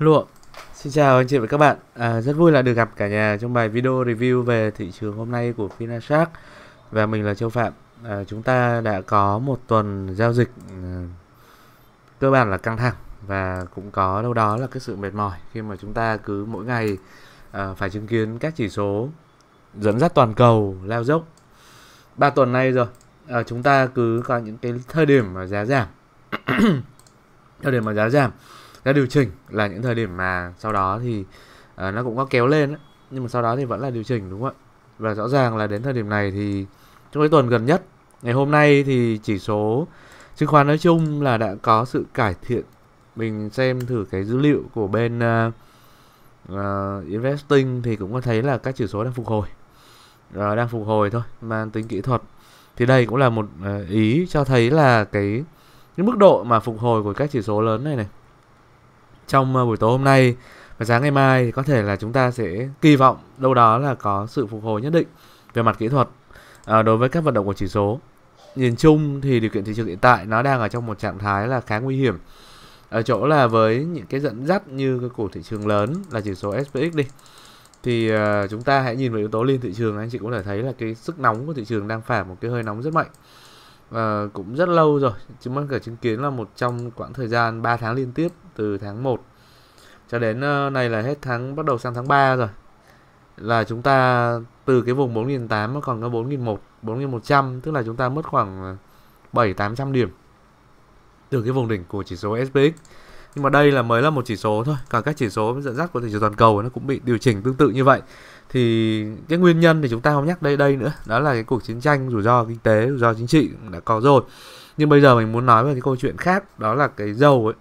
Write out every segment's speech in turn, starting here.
Lụa Xin chào anh chị và các bạn à, Rất vui là được gặp cả nhà trong bài video review về thị trường hôm nay của Finashark Và mình là Châu Phạm à, Chúng ta đã có một tuần giao dịch à, cơ bản là căng thẳng Và cũng có đâu đó là cái sự mệt mỏi Khi mà chúng ta cứ mỗi ngày à, phải chứng kiến các chỉ số dẫn dắt toàn cầu lao dốc ba tuần nay rồi à, chúng ta cứ có những cái thời điểm mà giá giảm thời điểm mà giá giảm ra điều chỉnh là những thời điểm mà sau đó thì uh, nó cũng có kéo lên ấy. nhưng mà sau đó thì vẫn là điều chỉnh đúng không ạ và rõ ràng là đến thời điểm này thì trong cái tuần gần nhất ngày hôm nay thì chỉ số chứng khoán nói chung là đã có sự cải thiện mình xem thử cái dữ liệu của bên uh, uh, investing thì cũng có thấy là các chỉ số đang phục hồi uh, đang phục hồi thôi mang tính kỹ thuật thì đây cũng là một uh, ý cho thấy là cái cái mức độ mà phục hồi của các chỉ số lớn này này trong ờ, buổi tối hôm nay và sáng ngày mai thì có thể là chúng ta sẽ kỳ vọng đâu đó là có sự phục hồi nhất định về mặt kỹ thuật à, đối với các vận động của chỉ số nhìn chung thì điều kiện thị trường hiện tại nó đang ở trong một trạng thái là khá nguy hiểm ở chỗ là với những cái dẫn dắt như cái cổ thị trường lớn là chỉ số SPX đi thì uh, chúng ta hãy nhìn vào yếu tố liên thị trường anh chị cũng thể thấy là cái sức nóng của thị trường đang phải một cái hơi nóng rất mạnh và ờ, cũng rất lâu rồi chúng mình cả chứng kiến là một trong quãng thời gian 3 tháng liên tiếp từ tháng 1 cho đến ờ, này là hết tháng bắt đầu sang tháng 3 rồi là chúng ta từ cái vùng 4.800 còn có 4.100 4.100 tức là chúng ta mất khoảng 7 ờ, 800 điểm từ cái vùng đỉnh của chỉ số SPX nhưng mà đây là mới là một chỉ số thôi cả các chỉ số dẫn dắt của thị trường toàn cầu nó cũng bị điều chỉnh tương tự như vậy thì cái nguyên nhân thì chúng ta không nhắc đây đây nữa đó là cái cuộc chiến tranh rủi ro kinh tế rủi ro chính trị đã có rồi nhưng bây giờ mình muốn nói về cái câu chuyện khác đó là cái dầu ấy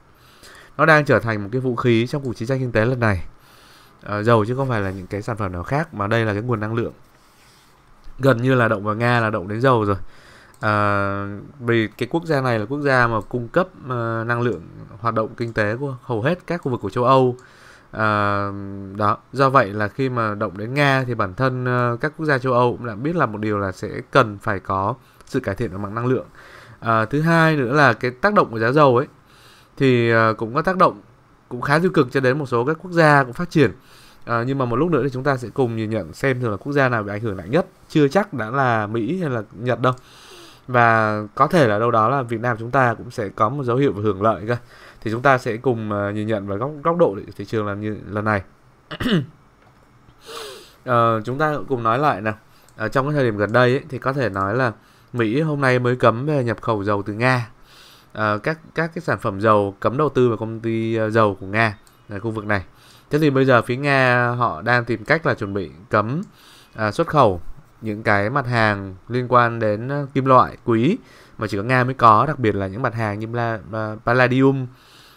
nó đang trở thành một cái vũ khí trong cuộc chiến tranh kinh tế lần này à, dầu chứ không phải là những cái sản phẩm nào khác mà đây là cái nguồn năng lượng gần như là động vào nga là động đến dầu rồi à, vì cái quốc gia này là quốc gia mà cung cấp uh, năng lượng hoạt động kinh tế của hầu hết các khu vực của châu Âu à, đó do vậy là khi mà động đến nga thì bản thân uh, các quốc gia châu âu cũng đã biết là một điều là sẽ cần phải có sự cải thiện ở mặt năng lượng à, thứ hai nữa là cái tác động của giá dầu ấy thì uh, cũng có tác động cũng khá tiêu cực cho đến một số các quốc gia cũng phát triển à, nhưng mà một lúc nữa thì chúng ta sẽ cùng nhìn nhận xem thường là quốc gia nào bị ảnh hưởng nặng nhất chưa chắc đã là mỹ hay là nhật đâu và có thể là đâu đó là Việt Nam chúng ta cũng sẽ có một dấu hiệu về hưởng lợi cơ thì chúng ta sẽ cùng ờ, nhìn nhận vào góc góc độ thị trường làm như lần này uh, chúng ta cùng nói lại nè ở ờ, trong cái thời điểm gần đây ấy, thì có thể nói là Mỹ hôm nay mới cấm về nhập khẩu dầu từ Nga uh, các các cái sản phẩm dầu cấm đầu tư vào công ty uh, dầu của Nga ở khu vực này thế thì bây giờ phía Nga họ đang tìm cách là chuẩn bị cấm uh, xuất khẩu những cái mặt hàng liên quan đến ờ, kim loại quý mà chỉ có Nga mới có, đặc biệt là những mặt hàng như là ờ, palladium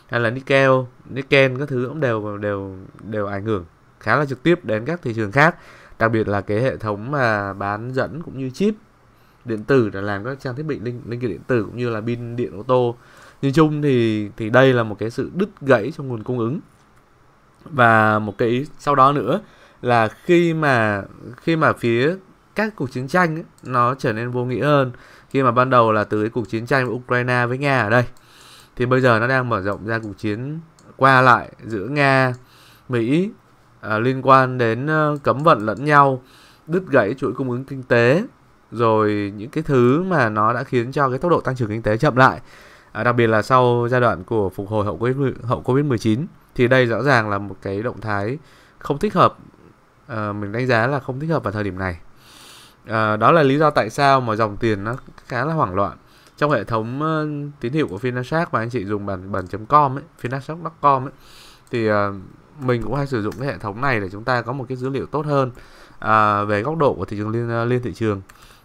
hay là nickel, nickel các thứ cũng đều đều đều ảnh hưởng khá là trực tiếp đến các thị trường khác, đặc biệt là cái hệ thống mà bán dẫn cũng như chip điện tử để làm các trang thiết bị linh linh kiện điện tử cũng như là pin điện ô tô. Nhìn chung thì thì đây là một cái sự đứt gãy trong nguồn cung ứng. Và một cái sau đó nữa là khi mà khi mà phía các cuộc chiến tranh ấy, nó trở nên vô nghĩa hơn khi mà ban đầu là từ cái cuộc chiến tranh Ukraine với Nga ở đây thì bây giờ nó đang mở rộng ra cuộc chiến qua lại giữa Nga, Mỹ à, liên quan đến ờ, cấm vận lẫn nhau, đứt gãy chuỗi cung ứng kinh tế rồi những cái thứ mà nó đã khiến cho cái tốc độ tăng trưởng kinh tế chậm lại à, đặc biệt là sau giai đoạn của phục hồi hậu covid hậu covid 19 thì đây rõ ràng là một cái động thái không thích hợp à, mình đánh giá là không thích hợp vào thời điểm này À, đó là lý do tại sao mà dòng tiền nó khá là hoảng loạn. Trong hệ thống uh, tín hiệu của Finasac mà anh chị dùng bản bản .com ấy, finashark.com ấy thì uh, mình cũng hay sử dụng cái hệ thống này để chúng ta có một cái dữ liệu tốt hơn uh, về góc độ của thị trường liên liên thị trường.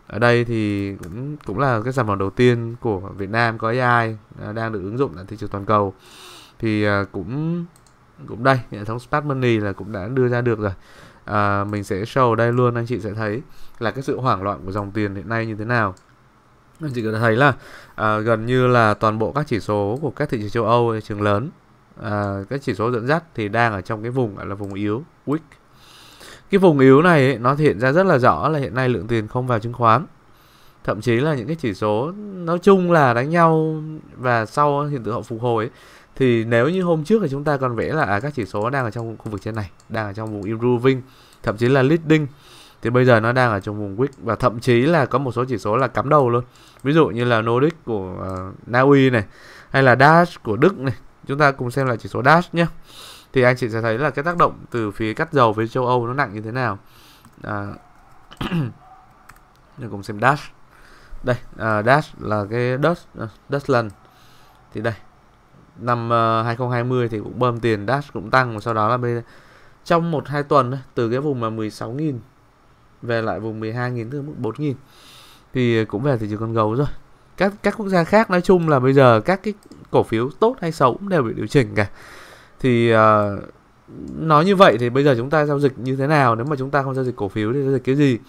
Ở đây thì cũng cũng là cái sản phẩm đầu tiên của Việt Nam có AI uh, à, đang được ứng dụng tại thị trường toàn cầu. Thì uh, cũng cũng đây hệ thống Smart Money là cũng đã đưa ra được rồi. Uh, mình sẽ show đây luôn anh chị sẽ thấy là cái sự hoảng loạn của dòng tiền hiện nay như thế nào anh chị có thấy là à, gần như là toàn bộ các chỉ số của các thị trường châu Âu thị trường lớn à, các chỉ số dẫn dắt thì đang ở trong cái vùng là vùng yếu weak cái vùng yếu này ấy, nó hiện ra rất là rõ là hiện nay lượng tiền không vào chứng khoán thậm chí là những cái chỉ số nói chung là đánh nhau và sau hiện tượng họ phục hồi ấy, thì nếu như hôm trước thì chúng ta còn vẽ là à, các chỉ số đang ở trong khu vực trên này đang ở trong vùng improving thậm chí là leading thì bây giờ nó đang ở trong vùng quýt và thậm chí là có một số chỉ số là cắm đầu luôn ví dụ như là Nordic của uh, ờ, Na Uy này hay là Dash của Đức này chúng ta cùng xem là chỉ số Dash nhé thì anh chị sẽ thấy là cái tác động từ phía cắt dầu phía châu Âu nó nặng như thế nào à, mình cùng xem Dash đây uh, Dash là cái Dust uh, à, Dustland thì đây năm uh, ờ, 2020 thì cũng bơm tiền Dash cũng tăng và sau đó là bên trong một hai tuần từ cái vùng mà 16.000 về lại vùng 12.000 tới mức 4.000 thì ờ, cũng về thị trường con gấu rồi các các quốc gia khác nói chung là bây giờ các cái cổ phiếu tốt hay xấu cũng đều bị điều chỉnh cả thì uh, nói như vậy thì bây giờ chúng ta giao dịch như thế nào nếu mà chúng ta không giao dịch cổ phiếu thì giao dịch cái gì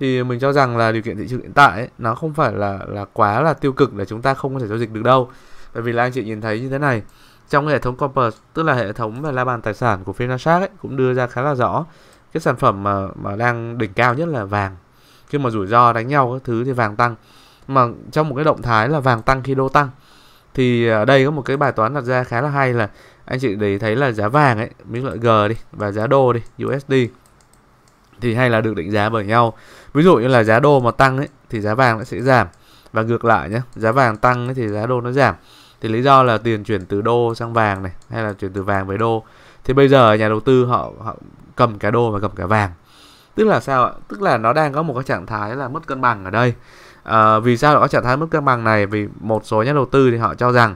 thì mình cho rằng là điều kiện thị trường hiện tại ấy, nó không phải là là quá là tiêu cực để chúng ta không có thể giao dịch được đâu bởi vì là anh chị nhìn thấy như thế này trong hệ thống Compass tức là hệ thống về la bàn tài sản của Finashark ấy cũng đưa ra khá là rõ cái sản phẩm mà mà đang đỉnh cao nhất là vàng khi mà rủi ro đánh nhau các thứ thì vàng tăng mà trong một cái động thái là vàng tăng khi đô tăng thì ở đây có một cái bài toán đặt ra khá là hay là anh chị để thấy là giá vàng ấy miếng loại g đi và giá đô đi usd thì hay là được định giá bởi nhau ví dụ như là giá đô mà tăng ấy thì giá vàng nó sẽ giảm và ngược lại nhé giá vàng tăng ấy, thì giá đô nó giảm thì lý do là tiền chuyển từ đô sang vàng này hay là chuyển từ vàng về đô thì bây giờ nhà đầu tư họ họ cầm cả đô và cầm cả vàng tức là sao ạ tức là nó đang có một cái trạng thái là mất cân bằng ở đây à, vì sao nó có trạng thái mất cân bằng này vì một số nhà đầu tư thì họ cho rằng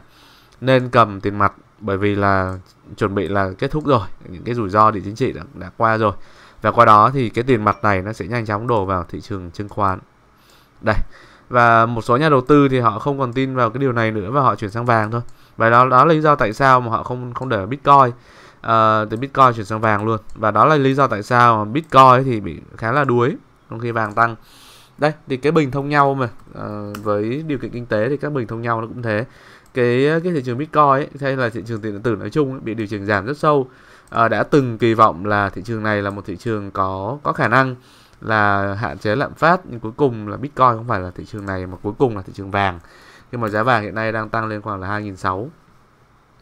nên cầm tiền mặt bởi vì là chuẩn bị là kết thúc rồi những cái rủi ro địa chính trị đã, đã qua rồi và qua đó thì cái tiền mặt này nó sẽ nhanh chóng đổ vào thị trường chứng khoán đây và một số nhà đầu tư thì họ không còn tin vào cái điều này nữa và họ chuyển sang vàng thôi và đó đó là lý do tại sao mà họ không không để bitcoin uh, từ Bitcoin chuyển sang vàng luôn và đó là lý do tại sao Bitcoin thì bị khá là đuối trong khi vàng tăng đây thì cái bình thông nhau mà uh, với điều kiện kinh tế thì các bình thông nhau nó cũng thế cái cái thị trường Bitcoin ấy, hay là thị trường tiền điện tử nói chung ấy, bị điều chỉnh giảm rất sâu uh, đã từng kỳ vọng là thị trường này là một thị trường có có khả năng là hạn chế lạm phát nhưng cuối cùng là Bitcoin không phải là thị trường này mà cuối cùng là thị trường vàng khi mà giá vàng hiện nay đang tăng lên khoảng là 2.600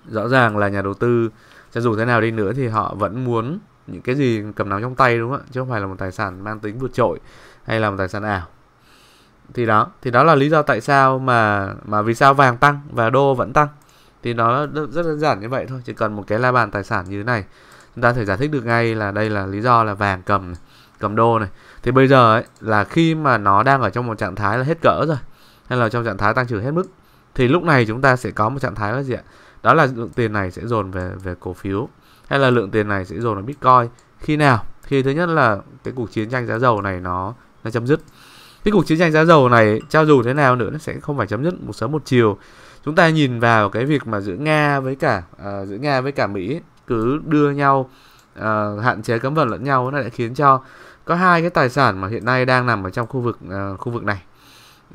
rõ ràng là nhà đầu tư cho dù thế nào đi nữa thì họ vẫn muốn những cái gì cầm nắm trong tay đúng không ạ chứ không phải là một tài sản mang tính vượt trội hay là một tài sản ảo thì đó thì đó là lý do tại sao mà mà vì sao vàng tăng và đô vẫn tăng thì nó rất đơn giản như vậy thôi chỉ cần một cái la bàn tài sản như thế này chúng ta thể giải thích được ngay là đây là lý do là vàng cầm cầm đô này thì bây giờ ấy, là khi mà nó đang ở trong một trạng thái là hết cỡ rồi hay là trong trạng thái tăng trưởng hết mức thì lúc này chúng ta sẽ có một trạng thái là gì ạ đó là lượng tiền này sẽ dồn về về cổ phiếu hay là lượng tiền này sẽ dồn vào bitcoin khi nào khi thứ nhất là cái cuộc chiến tranh giá dầu này nó nó chấm dứt cái cuộc chiến tranh giá dầu này cho dù thế nào nữa nó sẽ không phải chấm dứt một sớm một chiều chúng ta nhìn vào cái việc mà giữa nga với cả uh, giữa nga với cả mỹ cứ đưa nhau uh, hạn chế cấm vận lẫn nhau nó đã khiến cho có hai cái tài sản mà hiện nay đang nằm ở trong khu vực uh, khu vực này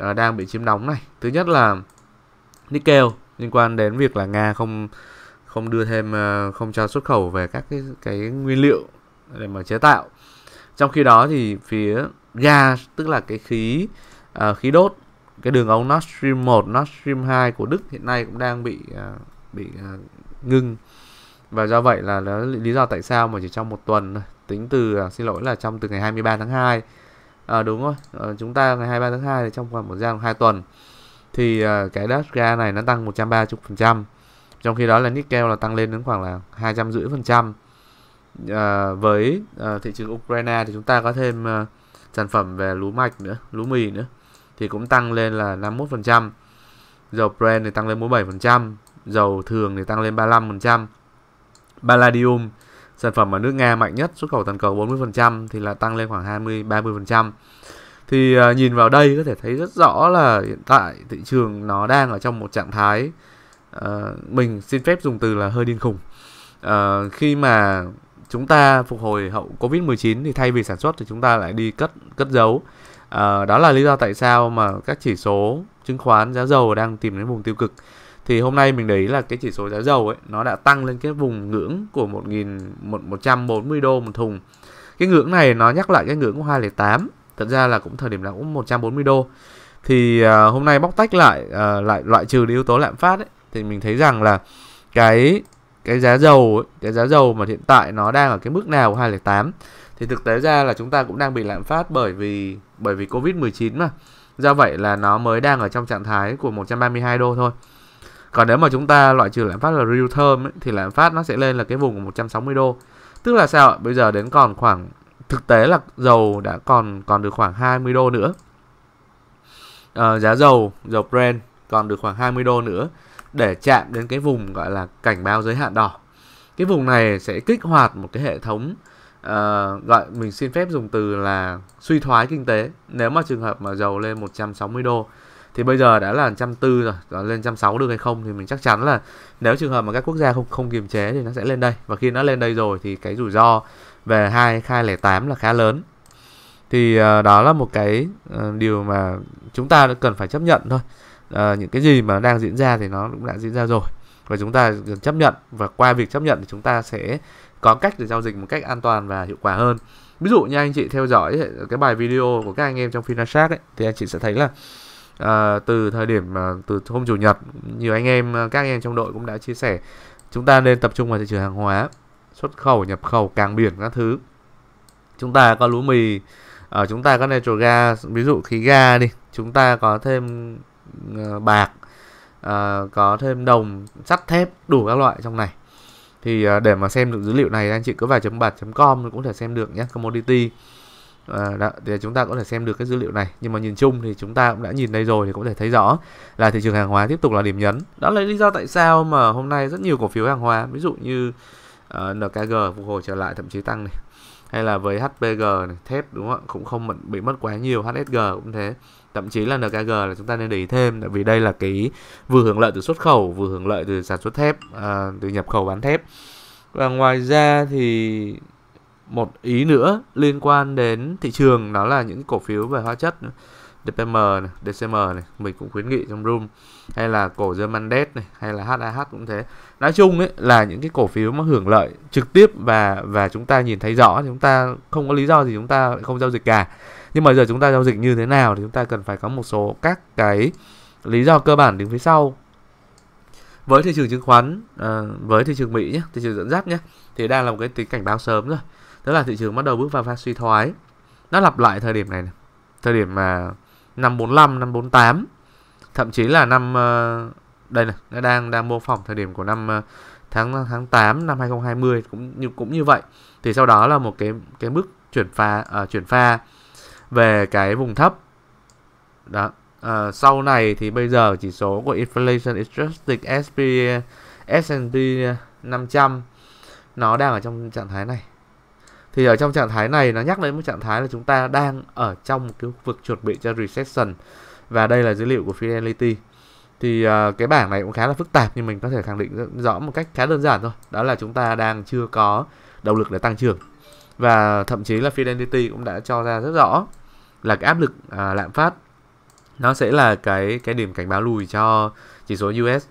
uh, đang bị chiếm đóng này thứ nhất là nickel liên quan đến việc là Nga không không đưa thêm ờ, không cho xuất khẩu về các cái cái nguyên liệu để mà chế tạo. Trong khi đó thì phía ga tức là cái khí uh, khí đốt cái đường ống Nord Stream 1, Nord Stream 2 của Đức hiện nay cũng đang bị uh, bị uh, ngưng và do vậy là đó lý do tại sao mà chỉ trong một tuần tính từ uh, xin lỗi là trong từ ngày 23 tháng 2 à, đúng rồi à, chúng ta ngày 23 tháng 2 thì trong khoảng một giai đoạn 2 tuần thì uh, cái Dashga này nó tăng 130%. Trong khi đó là Nickel là tăng lên đến khoảng là 250%. trăm à, với uh, thị trường Ukraine thì chúng ta có thêm uh, sản phẩm về lúa mạch nữa, lúa mì nữa thì cũng tăng lên là 51%. Dầu Brent thì tăng lên 47%, dầu thường thì tăng lên 35%. Palladium sản phẩm ở nước Nga mạnh nhất xuất khẩu toàn cầu 40% thì là tăng lên khoảng 20 30% thì à, nhìn vào đây có thể thấy rất rõ là hiện tại thị trường nó đang ở trong một trạng thái à, mình xin phép dùng từ là hơi điên khùng à, khi mà chúng ta phục hồi hậu covid 19 thì thay vì sản xuất thì chúng ta lại đi cất cất giấu à, đó là lý do tại sao mà các chỉ số chứng khoán giá dầu đang tìm đến vùng tiêu cực thì hôm nay mình để ý là cái chỉ số giá dầu ấy nó đã tăng lên cái vùng ngưỡng của 1.140 đô một thùng cái ngưỡng này nó nhắc lại cái ngưỡng của 208 thật ra là cũng thời điểm nào cũng 140 đô thì uh, hôm nay bóc tách lại uh, lại loại trừ đi yếu tố lạm phát ấy, thì mình thấy rằng là cái cái giá dầu ấy, cái giá dầu mà hiện tại nó đang ở cái mức nào 208 thì thực tế ra là chúng ta cũng đang bị lạm phát bởi vì bởi vì Covid-19 mà. Do vậy là nó mới đang ở trong trạng thái của 132 đô thôi. Còn nếu mà chúng ta loại trừ lạm phát là real term ấy, thì lạm phát nó sẽ lên là cái vùng của 160 đô. Tức là sao ạ? Bây giờ đến còn khoảng thực tế là dầu đã còn còn được khoảng 20 đô nữa à, giá dầu dầu Brent còn được khoảng 20 đô nữa để chạm đến cái vùng gọi là cảnh báo giới hạn đỏ cái vùng này sẽ kích hoạt một cái hệ thống uh, gọi mình xin phép dùng từ là suy thoái kinh tế nếu mà trường hợp mà dầu lên 160 đô thì bây giờ đã là 140 rồi nó lên 160 được hay không thì mình chắc chắn là nếu trường hợp mà các quốc gia không không kiềm chế thì nó sẽ lên đây và khi nó lên đây rồi thì cái rủi ro về 2208 là khá lớn. Thì ờ, đó là một cái ờ, điều mà chúng ta cần phải chấp nhận thôi. Uh, những cái gì mà đang diễn ra thì nó cũng đã diễn ra rồi và chúng ta cần chấp nhận và qua việc chấp nhận thì chúng ta sẽ có cách để giao dịch một cách an toàn và hiệu quả hơn. Ví dụ như anh chị theo dõi cái bài video của các anh em trong Finashark ấy thì anh chị sẽ thấy là à, từ thời điểm từ hôm chủ nhật nhiều anh em các anh em trong đội cũng đã chia sẻ chúng ta nên tập trung vào thị trường hàng hóa xuất khẩu nhập khẩu càng biển các thứ chúng ta có lúa mì ở ờ, chúng ta có natural gas ví dụ khí ga đi chúng ta có thêm ờ, bạc ờ, có thêm đồng sắt thép đủ các loại trong này thì để mà xem được dữ liệu này anh chị cứ vào chấm bạt com cũng thể xem được nhé commodity uh, đó, thì chúng ta có thể xem được cái dữ liệu này nhưng mà nhìn chung thì chúng ta cũng đã nhìn đây rồi thì cũng thể thấy rõ là thị trường hàng hóa tiếp tục là điểm nhấn đó là lý do tại sao mà hôm nay rất nhiều cổ phiếu hàng hóa ví dụ như uh, ờ, NKG phục hồi trở lại thậm chí tăng này hay là với HPG này, thép đúng không ạ cũng không bị mất quá nhiều HSG cũng thế thậm chí là NKG là chúng ta nên để ý thêm tại vì đây là cái vừa hưởng lợi từ xuất khẩu vừa hưởng lợi từ sản xuất thép à, từ nhập khẩu bán thép và ngoài ra thì một ý nữa liên quan đến thị trường đó là những cổ phiếu về hóa chất nữa. DPM này, DCM này mình cũng khuyến nghị trong room hay là cổ Germandes này hay là HAH cũng thế nói chung ấy là những cái cổ phiếu mà hưởng lợi trực tiếp và và chúng ta nhìn thấy rõ thì chúng ta không có lý do gì chúng ta không giao dịch cả nhưng mà giờ chúng ta giao dịch như thế nào thì chúng ta cần phải có một số các cái lý do cơ bản đứng phía sau với thị trường chứng khoán à, với thị trường Mỹ nhé thị trường dẫn dắt nhé thì đang là một cái tình cảnh báo sớm rồi tức là thị trường bắt đầu bước vào pha suy thoái nó lặp lại thời điểm này, này thời điểm mà năm 545, 548 thậm chí là năm ờ, đây này nó đang đang mô phỏng thời điểm của năm ờ, tháng tháng 8 năm 2020 cũng như cũng như vậy thì sau đó là một cái cái mức chuyển pha uh, chuyển pha về cái vùng thấp đó uh, sau này thì bây giờ chỉ số của inflation adjusted SP S&P 500 nó đang ở trong trạng thái này thì ở trong trạng thái này nó nhắc đến một trạng thái là chúng ta đang ở trong một cái vực chuẩn bị cho recession và đây là dữ liệu của Fidelity thì uh, cái bảng này cũng khá là phức tạp nhưng mình có thể khẳng định rõ một cách khá đơn giản thôi đó là chúng ta đang chưa có động lực để tăng trưởng và thậm chí là Fidelity cũng đã cho ra rất rõ là cái áp lực uh, lạm phát nó sẽ là cái cái điểm cảnh báo lùi cho chỉ số US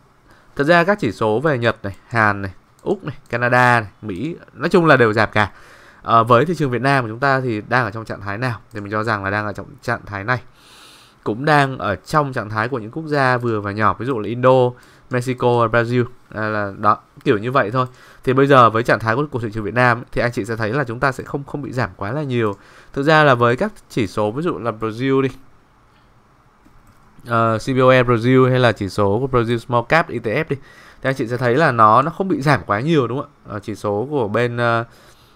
thật ra các chỉ số về Nhật này Hàn này Úc này Canada này Mỹ nói chung là đều giảm cả à, với thị trường Việt Nam của chúng ta thì đang ở trong trạng thái nào thì mình cho rằng là đang ở trong trạng thái này cũng đang ở trong trạng thái của những quốc gia vừa và nhỏ ví dụ là Indo, Mexico, Brazil à, là đó kiểu như vậy thôi thì bây giờ với trạng thái của, của thị trường Việt Nam thì anh chị sẽ thấy là chúng ta sẽ không không bị giảm quá là nhiều thực ra là với các chỉ số ví dụ là Brazil đi uh, ờ, CBOE Brazil hay là chỉ số của Brazil Small Cap ETF đi thì anh chị sẽ thấy là nó nó không bị giảm quá nhiều đúng không ạ uh, chỉ số của bên uh,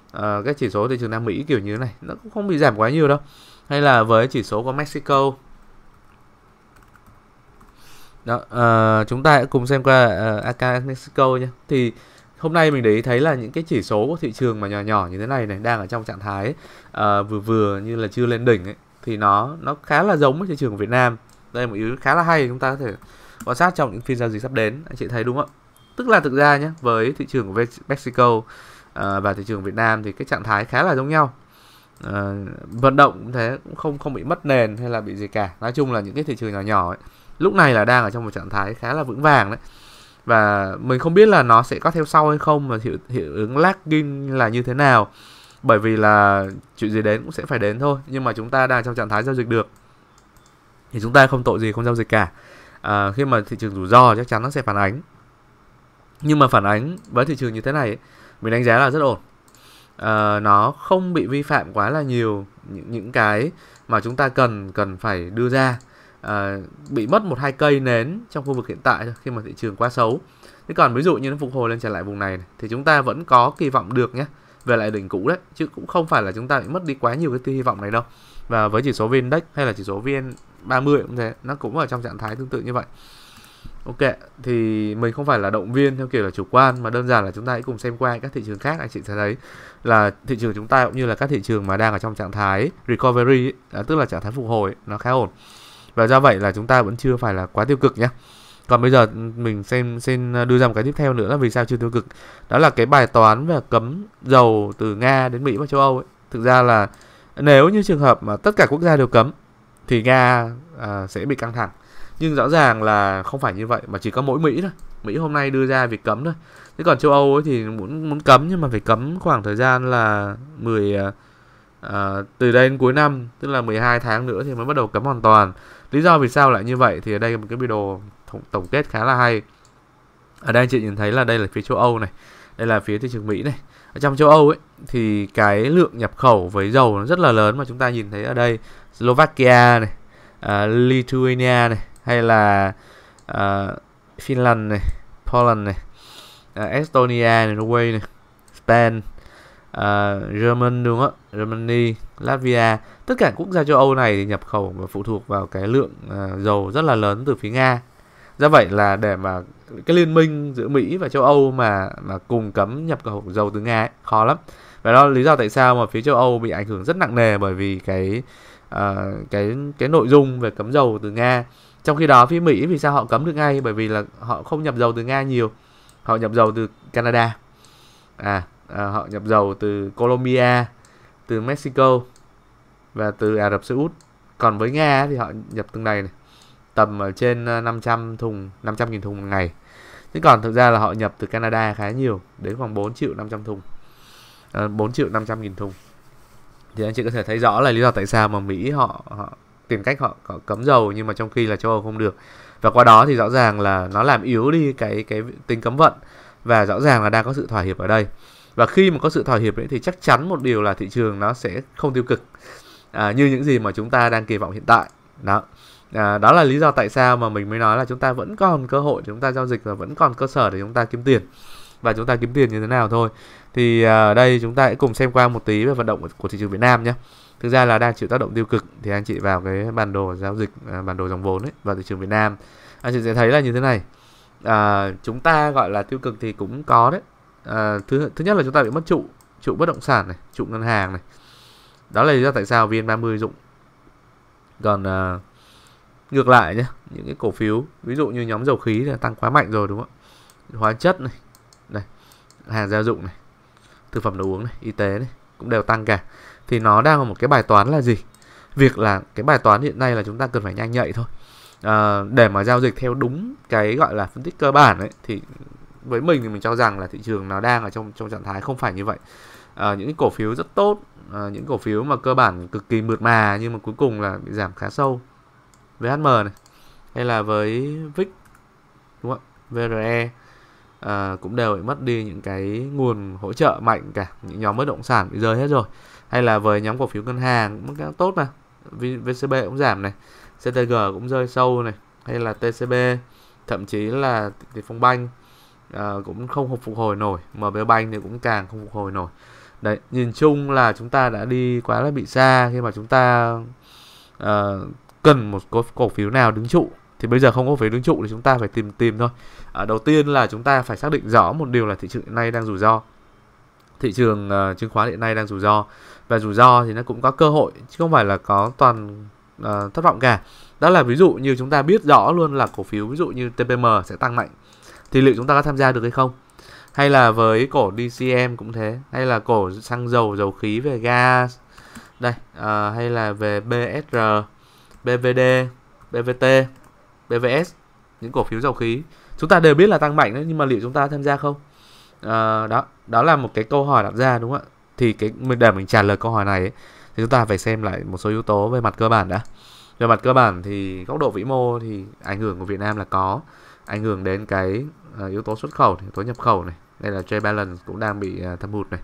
uh, ờ, các chỉ số thị trường Nam Mỹ kiểu như thế này nó cũng không bị giảm quá nhiều đâu hay là với chỉ số của Mexico đó, uh, chúng ta hãy cùng xem qua uh, ờ, AK Mexico nhé thì hôm nay mình để ý thấy là những cái chỉ số của thị trường mà nhỏ nhỏ như thế này này đang ở trong trạng thái uh, vừa vừa như là chưa lên đỉnh ấy thì nó nó khá là giống với thị trường của Việt Nam đây là một yếu khá là hay chúng ta có thể quan sát trong những phiên giao dịch sắp đến anh chị thấy đúng không tức là thực ra nhé với thị trường của Mexico Ờ, và thị trường Việt Nam thì cái trạng thái khá là giống nhau à, vận động thế cũng không không bị mất nền hay là bị gì cả nói chung là những cái thị trường nhỏ nhỏ ấy, lúc này là đang ở trong một trạng thái khá là vững vàng đấy và mình không biết là nó sẽ có theo sau hay không mà hiệu, hiệu ứng lagging là như thế nào bởi vì là chuyện gì đến cũng sẽ phải đến thôi nhưng mà chúng ta đang trong trạng thái giao dịch được thì chúng ta không tội gì không giao dịch cả à, khi mà thị trường rủi ro chắc chắn nó sẽ phản ánh nhưng mà phản ánh với thị trường như thế này ấy, mình đánh giá là rất ổn uh, nó không bị vi phạm quá là nhiều những, những cái mà chúng ta cần cần phải đưa ra uh, bị mất một hai cây nến trong khu vực hiện tại khi mà thị trường quá xấu thế còn ví dụ như nó phục hồi lên trở lại vùng này, này thì chúng ta vẫn có kỳ vọng được nhé về lại đỉnh cũ đấy chứ cũng không phải là chúng ta bị mất đi quá nhiều cái hy vọng này đâu và với chỉ số VN-Index hay là chỉ số VN 30 cũng thế nó cũng ở trong trạng thái tương tự như vậy Ok, thì mình không phải là động viên theo kiểu là chủ quan mà đơn giản là chúng ta hãy cùng xem qua các thị trường khác anh chị sẽ thấy là thị trường chúng ta cũng như là các thị trường mà đang ở trong trạng thái recovery ấy, à, tức là trạng thái phục hồi ấy, nó khá ổn. Và do vậy là chúng ta vẫn chưa phải là quá tiêu cực nhé. Còn bây giờ ừ, mình xem xin à, đưa ra một cái tiếp theo nữa là vì sao chưa tiêu cực. Đó là cái bài toán về cấm dầu từ Nga đến Mỹ và châu Âu ấy. Thực ra là nếu như trường hợp mà tất cả quốc gia đều cấm thì Nga à, sẽ bị căng thẳng nhưng rõ ràng là không phải như vậy mà chỉ có mỗi Mỹ thôi Mỹ hôm nay đưa ra việc cấm thôi thế còn châu Âu ấy thì muốn muốn cấm nhưng mà phải cấm khoảng thời gian là 10 à, à, từ đây đến cuối năm tức là 12 tháng nữa thì mới bắt đầu cấm hoàn toàn lý do vì sao lại như vậy thì ở đây một cái video tổng, tổng kết khá là hay ở đây anh chị nhìn thấy là đây là phía châu Âu này đây là phía thị trường Mỹ này ở trong châu Âu ấy thì cái lượng nhập khẩu với dầu nó rất là lớn mà chúng ta nhìn thấy ở đây Slovakia này à, Lithuania này hay là uh, Finland này Poland này uh, Estonia này Norway này Spain uh, German đúng không Germany Latvia tất cả quốc gia châu Âu này thì nhập khẩu và phụ thuộc vào cái lượng uh, dầu rất là lớn từ phía Nga do vậy là để mà cái liên minh giữa Mỹ và châu Âu mà mà cùng cấm nhập khẩu dầu từ Nga ấy, khó lắm và đó là lý do tại sao mà phía châu Âu bị ảnh hưởng rất nặng nề bởi vì cái uh, cái cái nội dung về cấm dầu từ Nga trong khi đó phía mỹ vì sao họ cấm được ngay bởi vì là họ không nhập dầu từ nga nhiều họ nhập dầu từ canada à, à họ nhập dầu từ colombia từ mexico và từ ả rập xê út còn với nga thì họ nhập từng này, này tầm ở trên 500 à, thùng 500.000 thùng một ngày nhưng còn thực ra là họ nhập từ Canada khá nhiều đến khoảng 4 triệu 500 thùng à, 4 triệu 500 nghìn thùng thì anh chị có thể thấy rõ là lý do tại sao mà Mỹ họ họ tìm cách họ, họ cấm dầu nhưng mà trong khi là châu Âu không được và qua đó thì rõ ràng là nó làm yếu đi cái cái tính cấm vận và rõ ràng là đang có sự thỏa hiệp ở đây và khi mà có sự thỏa hiệp ấy thì chắc chắn một điều là thị trường nó sẽ không tiêu cực à, như những gì mà chúng ta đang kỳ vọng hiện tại đó à, đó là lý do tại sao mà mình mới nói là chúng ta vẫn còn cơ hội để chúng ta giao dịch và vẫn còn cơ sở để chúng ta kiếm tiền và chúng ta kiếm tiền như thế nào thôi thì à, ở đây chúng ta hãy cùng xem qua một tí về vận động của thị trường Việt Nam nhé thực ra là đang chịu tác động tiêu cực thì anh chị vào cái bản đồ giao dịch à, bản đồ dòng vốn ấy vào thị trường Việt Nam anh chị sẽ thấy là như thế này à, chúng ta gọi là tiêu cực thì cũng có đấy à, thứ thứ nhất là chúng ta bị mất trụ trụ bất động sản này trụ ngân hàng này đó là lý do tại sao VN30 dụng còn à, ngược lại nhé những cái cổ phiếu ví dụ như nhóm dầu khí là tăng quá mạnh rồi đúng không hóa chất này này hàng gia dụng này thực phẩm đồ uống này, y tế này cũng đều tăng cả. Thì nó đang là một cái bài toán là gì? Việc là cái bài toán hiện nay là chúng ta cần phải nhanh nhạy thôi. À, để mà giao dịch theo đúng cái gọi là phân tích cơ bản ấy thì với mình thì mình cho rằng là thị trường nó đang ở trong trong trạng thái không phải như vậy. À, những cổ phiếu rất tốt, à, những cổ phiếu mà cơ bản cực kỳ mượt mà nhưng mà cuối cùng là bị giảm khá sâu. Với HM này hay là với VIX đúng không? VRE à, cũng đều bị mất đi những cái nguồn hỗ trợ mạnh cả những nhóm bất động sản bị rơi hết rồi hay là với nhóm cổ phiếu ngân hàng cũng tốt này VCB cũng giảm này CTG cũng rơi sâu này hay là TCB thậm chí là thì phong banh à, cũng không phục hồi nổi MB Bank thì cũng càng không phục hồi nổi đấy nhìn chung là chúng ta đã đi quá là bị xa khi mà chúng ta uh, cần một cổ phiếu nào đứng trụ thì bây giờ không có vế đứng trụ thì chúng ta phải tìm tìm thôi à, đầu tiên là chúng ta phải xác định rõ một điều là thị trường hiện nay đang rủi ro thị trường uh, chứng khoán hiện nay đang rủi ro và rủi ro thì nó cũng có cơ hội chứ không phải là có toàn uh, thất vọng cả đó là ví dụ như chúng ta biết rõ luôn là cổ phiếu ví dụ như TPM sẽ tăng mạnh thì liệu chúng ta có tham gia được hay không hay là với cổ DCM cũng thế hay là cổ xăng dầu dầu khí về gas đây uh, hay là về BSR BVD BVT BVS những cổ phiếu dầu khí chúng ta đều biết là tăng mạnh đấy nhưng mà liệu chúng ta tham gia không à, đó đó là một cái câu hỏi đặt ra đúng không ạ thì cái mình để mình trả lời câu hỏi này ấy, thì chúng ta phải xem lại một số yếu tố về mặt cơ bản đã về mặt cơ bản thì góc độ vĩ mô thì ảnh hưởng của Việt Nam là có ảnh hưởng đến cái uh, yếu tố xuất khẩu yếu tố nhập khẩu này đây là trade balance cũng đang bị uh, thâm hụt này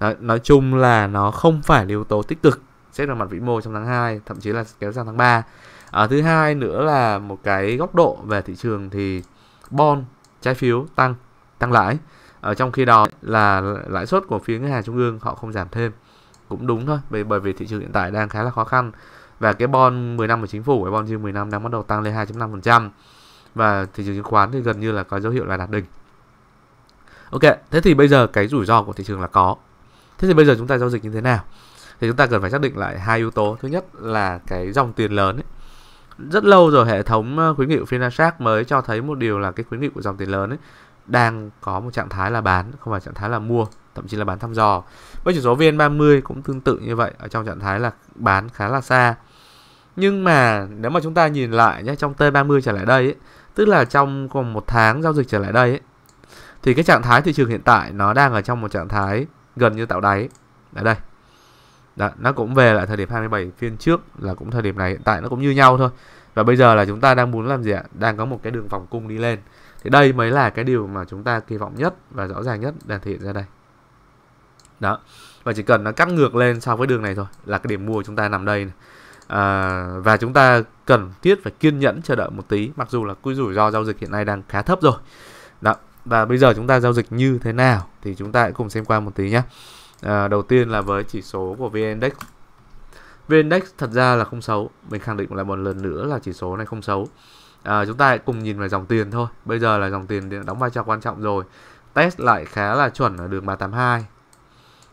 nói, nói chung là nó không phải là yếu tố tích cực xét về mặt vĩ mô trong tháng 2 thậm chí là kéo sang tháng 3 à, thứ hai nữa là một cái góc độ về thị trường thì bond trái phiếu tăng tăng lãi ở trong khi đó là lãi suất của phía ngân hàng trung ương họ không giảm thêm cũng đúng thôi bởi bởi vì thị trường hiện tại đang khá là khó khăn và cái bond 10 năm của chính phủ cái bond riêng 10 năm đang bắt đầu tăng lên 2.5% và thị trường chứng khoán thì gần như là có dấu hiệu là đạt đỉnh. Ok, thế thì bây giờ cái rủi ro của thị trường là có. Thế thì bây giờ chúng ta giao dịch như thế nào? Thì chúng ta cần phải xác định lại hai yếu tố. Thứ nhất là cái dòng tiền lớn ấy, rất lâu rồi hệ thống khuyến nghị của Finashark mới cho thấy một điều là cái khuyến nghị của dòng tiền lớn ấy đang có một trạng thái là bán không phải trạng thái là mua thậm chí là bán thăm dò với chỉ số VN30 cũng tương tự như vậy ở trong trạng thái là bán khá là xa nhưng mà nếu mà chúng ta nhìn lại nhé trong T30 trở lại đây ấy, tức là trong còn một tháng giao dịch trở lại đây ấy, thì cái trạng thái thị trường hiện tại nó đang ở trong một trạng thái gần như tạo đáy ở đây đó, nó cũng về lại thời điểm 27 phiên trước là cũng thời điểm này hiện tại nó cũng như nhau thôi. Và bây giờ là chúng ta đang muốn làm gì ạ? Đang có một cái đường vòng cung đi lên. Thì đây mới là cái điều mà chúng ta kỳ vọng nhất và rõ ràng nhất đang thể hiện ra đây. Đó. Và chỉ cần nó cắt ngược lên so với đường này thôi là cái điểm mua chúng ta nằm đây này. À, và chúng ta cần thiết phải kiên nhẫn chờ đợi một tí mặc dù là quy rủi ro giao dịch hiện nay đang khá thấp rồi. Đó. Và bây giờ chúng ta giao dịch như thế nào thì chúng ta hãy cùng xem qua một tí nhé à, đầu tiên là với chỉ số của vn index vn index thật ra là không xấu mình khẳng định lại một lần nữa là chỉ số này không xấu à, chúng ta hãy cùng nhìn vào dòng tiền thôi bây giờ là dòng tiền đóng vai trò quan trọng rồi test lại khá là chuẩn ở đường 382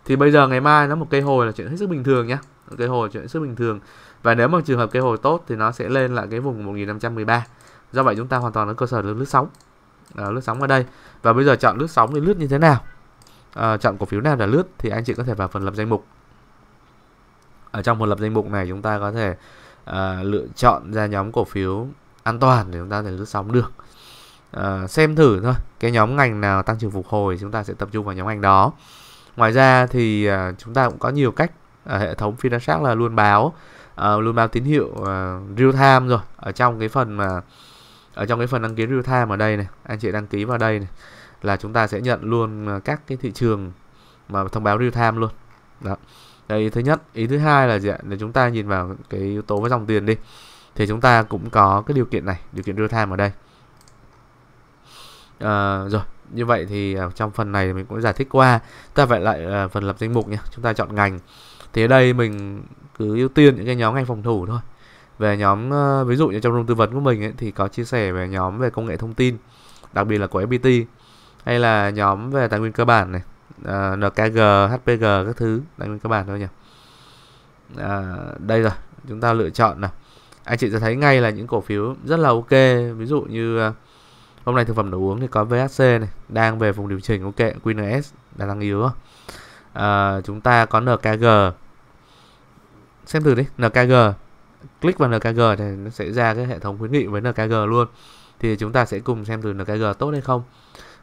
thì bây giờ ngày mai nó một cây hồi là chuyện hết sức bình thường nhé cây hồi là chuyện hết sức bình thường và nếu mà trường hợp cây hồi tốt thì nó sẽ lên lại cái vùng 1513 do vậy chúng ta hoàn toàn có cơ sở lướt sóng à, lướt sóng ở đây và bây giờ chọn lướt sóng thì lướt như thế nào uh, ờ, chọn cổ phiếu nào là lướt thì anh chị có thể vào phần lập danh mục ở trong phần lập danh mục này chúng ta có thể uh, lựa chọn ra nhóm cổ phiếu an toàn để chúng ta có thể lướt sóng được uh, xem thử thôi cái nhóm ngành nào tăng trưởng phục hồi chúng ta sẽ tập trung vào nhóm ngành đó ngoài ra thì uh, chúng ta cũng có nhiều cách uh, hệ thống Finashark là luôn báo uh, luôn báo tín hiệu uh, real time rồi ở trong cái phần mà ở trong cái phần đăng ký real time ở đây này anh chị đăng ký vào đây này là chúng ta sẽ nhận luôn à, các cái thị trường mà thông báo real time luôn đó đây thứ nhất ý thứ hai là gì ạ nếu chúng ta nhìn vào cái yếu tố với dòng tiền đi thì chúng ta cũng có cái điều kiện này điều kiện real time ở đây à, rồi như vậy thì à, trong phần này mình cũng giải thích qua ta phải lại à, phần lập danh mục nhé chúng ta chọn ngành thì ở đây mình cứ ưu tiên những cái nhóm ngành phòng thủ thôi về nhóm ví dụ như trong room tư vấn của mình ấy, thì có chia sẻ về nhóm về công nghệ thông tin đặc biệt là của FPT hay là nhóm về tài nguyên cơ bản này uh, à, NKG, HPG các thứ tài nguyên cơ bản thôi nhỉ à, đây rồi chúng ta lựa chọn nào anh chị sẽ thấy ngay là những cổ phiếu rất là ok ví dụ như à, hôm nay thực phẩm đồ uống thì có VHC này đang về vùng điều chỉnh ok QNS đang tăng yếu à, chúng ta có NKG xem thử đi NKG click vào NKG thì nó sẽ ra cái hệ thống khuyến nghị với NKG luôn thì chúng ta sẽ cùng xem thử NKG tốt hay không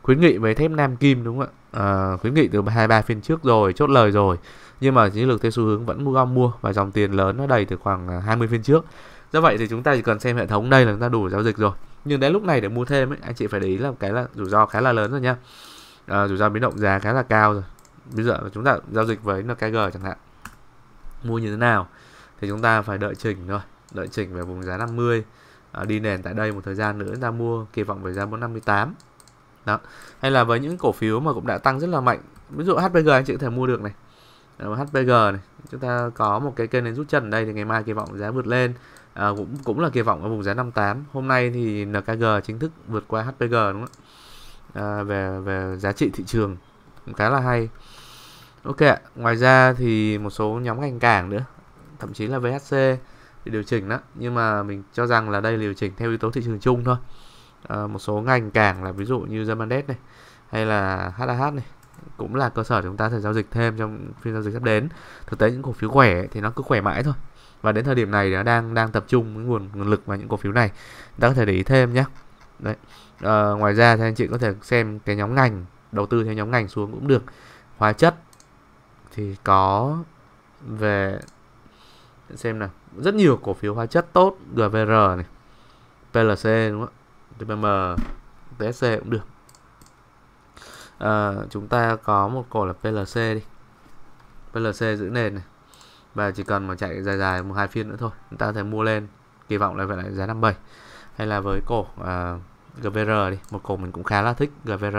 khuyến nghị với thép nam kim đúng không ạ à, khuyến nghị từ hai ba phiên trước rồi chốt lời rồi nhưng mà chiến lược theo xu hướng vẫn mua gom mua và dòng tiền lớn nó đầy từ khoảng 20 à, phiên trước do vậy thì chúng ta chỉ cần xem hệ thống đây là chúng ta đủ giao dịch rồi nhưng đến lúc này để mua thêm ấy, anh chị phải để ý là cái là rủi ro khá là lớn rồi nhá à, rủi ro biến động giá khá là cao rồi bây giờ chúng ta giao dịch với NKG chẳng hạn mua như thế nào thì chúng ta phải đợi chỉnh thôi đợi chỉnh về vùng giá 50 à, đi nền tại đây một thời gian nữa chúng ta mua kỳ vọng về giá 458 đó hay là với những cổ phiếu mà cũng đã tăng rất là mạnh ví dụ HPG anh chị có thể mua được này HPG này chúng ta có một cái kênh đến rút chân ở đây thì ngày mai kỳ vọng giá vượt lên à, cũng cũng là kỳ vọng ở vùng giá 58 hôm nay thì NKG chính thức vượt qua HPG đúng không à, về về giá trị thị trường cũng khá là hay ok ạ ngoài ra thì một số nhóm ngành cảng nữa thậm chí là VHC thì điều chỉnh đó nhưng mà mình cho rằng là đây là điều chỉnh theo yếu tố thị trường chung thôi Ờ, một số ngành cảng là ví dụ như Zamanet này hay là HAH này cũng là cơ sở chúng ta sẽ giao dịch thêm trong phiên giao dịch sắp đến thực tế những cổ phiếu khỏe thì nó cứ khỏe mãi thôi và đến thời điểm này nó đang đang tập trung những nguồn nguồn lực vào những cổ phiếu này chúng ta có thể để ý thêm nhé đấy à, ngoài ra thì anh chị có thể xem cái nhóm ngành đầu tư theo nhóm ngành xuống cũng được hóa chất thì có về xem nào rất nhiều cổ phiếu hóa chất tốt GVR này PLC đúng không tpm tsc cũng được à, chúng ta có một cổ là plc đi plc giữ nền này và chỉ cần mà chạy dài dài một hai phiên nữa thôi chúng ta có thể mua lên kỳ vọng là phải lại giá 57 hay là với cổ uh, à, GVR đi một cổ mình cũng khá là thích GVR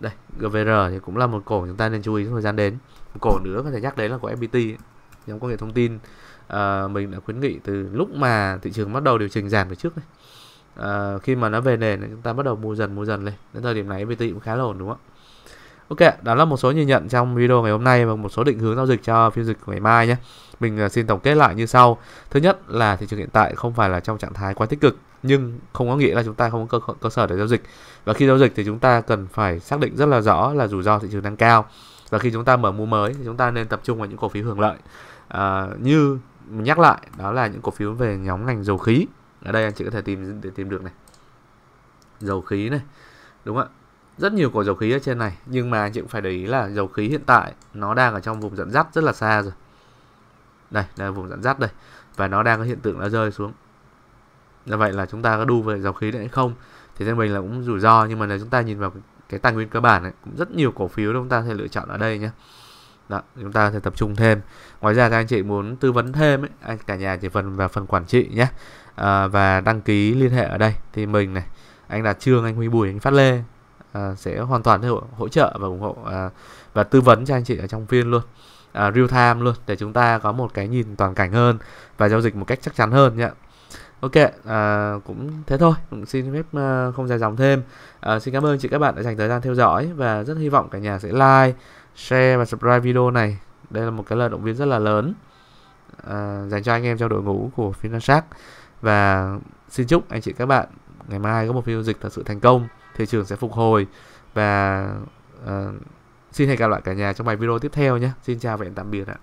đây GVR thì cũng là một cổ chúng ta nên chú ý thời gian đến một cổ nữa có thể nhắc đến là của FPT nhóm công nghệ thông tin uh, mình đã khuyến nghị từ lúc mà thị trường bắt đầu điều chỉnh giảm về trước này à, khi mà nó về nền chúng ta bắt đầu mua dần mua dần lên đến thời điểm này BT cũng khá là ổn đúng không ạ Ok, đó là một số nhìn nhận trong video ngày hôm nay và một số định hướng giao dịch cho phiên dịch ngày mai nhé. Mình à, xin tổng kết lại như sau. Thứ nhất là thị trường hiện tại không phải là trong trạng thái quá tích cực, nhưng không có nghĩa là chúng ta không có cơ, cơ sở để giao dịch. Và khi giao dịch thì chúng ta cần phải xác định rất là rõ là rủi ro thị trường đang cao. Và khi chúng ta mở mua mới thì chúng ta nên tập trung vào những cổ phiếu hưởng lợi. À, như nhắc lại, đó là những cổ phiếu về nhóm ngành dầu khí ở đây anh chị có thể tìm để tìm được này dầu khí này đúng không ạ rất nhiều cổ dầu khí ở trên này nhưng mà anh chị cũng phải để ý là dầu khí hiện tại nó đang ở trong vùng dẫn dắt rất là xa rồi đây là vùng dẫn dắt đây và nó đang có hiện tượng nó rơi xuống như vậy là chúng ta có đu về dầu khí nữa hay không thì theo mình là cũng rủi ro nhưng mà nếu chúng ta nhìn vào cái tài nguyên cơ bản ấy, cũng rất nhiều cổ phiếu chúng ta sẽ lựa chọn ở đây nhé đó, chúng ta sẽ tập trung thêm ngoài ra các anh chị muốn tư vấn thêm anh cả nhà chỉ phần vào phần quản trị nhé à, và đăng ký liên hệ ở đây thì mình này anh là trương anh huy bùi anh phát lê à, sẽ hoàn toàn hỗ, hỗ trợ và ủng hộ à, và tư vấn cho anh chị ở trong phiên luôn à, real time luôn để chúng ta có một cái nhìn toàn cảnh hơn và giao dịch một cách chắc chắn hơn nhé ok à, cũng thế thôi cũng xin phép uh, không dài dòng thêm à, xin cảm ơn chị các bạn đã dành thời gian theo dõi và rất hy vọng cả nhà sẽ like share và subscribe video này đây là một cái lời động viên rất là lớn à, dành cho anh em trong đội ngũ của Finanshark và xin chúc anh chị các bạn ngày mai có một phiên dịch thật sự thành công thị trường sẽ phục hồi và uh, xin hẹn gặp lại cả nhà trong bài video tiếp theo nhé xin chào và hẹn tạm biệt ạ